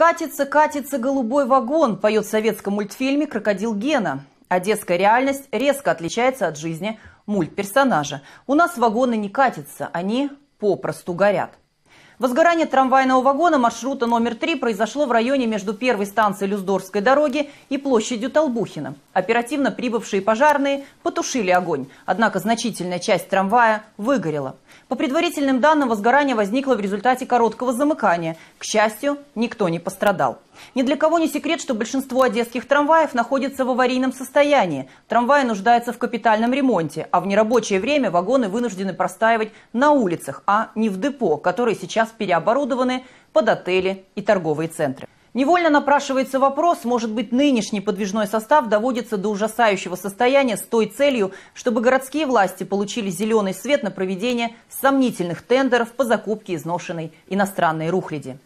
«Катится, катится голубой вагон» поет в советском мультфильме «Крокодил Гена». А детская реальность резко отличается от жизни мультперсонажа. У нас вагоны не катятся, они попросту горят. Возгорание трамвайного вагона маршрута номер 3 произошло в районе между первой станцией Люздорской дороги и площадью Толбухина. Оперативно прибывшие пожарные потушили огонь, однако значительная часть трамвая выгорела. По предварительным данным, возгорание возникло в результате короткого замыкания. К счастью, никто не пострадал. Ни для кого не секрет, что большинство одесских трамваев находится в аварийном состоянии. Трамваи нуждаются в капитальном ремонте, а в нерабочее время вагоны вынуждены простаивать на улицах, а не в депо, которые сейчас сейчас переоборудованы под отели и торговые центры. Невольно напрашивается вопрос, может быть, нынешний подвижной состав доводится до ужасающего состояния с той целью, чтобы городские власти получили зеленый свет на проведение сомнительных тендеров по закупке изношенной иностранной рухляди.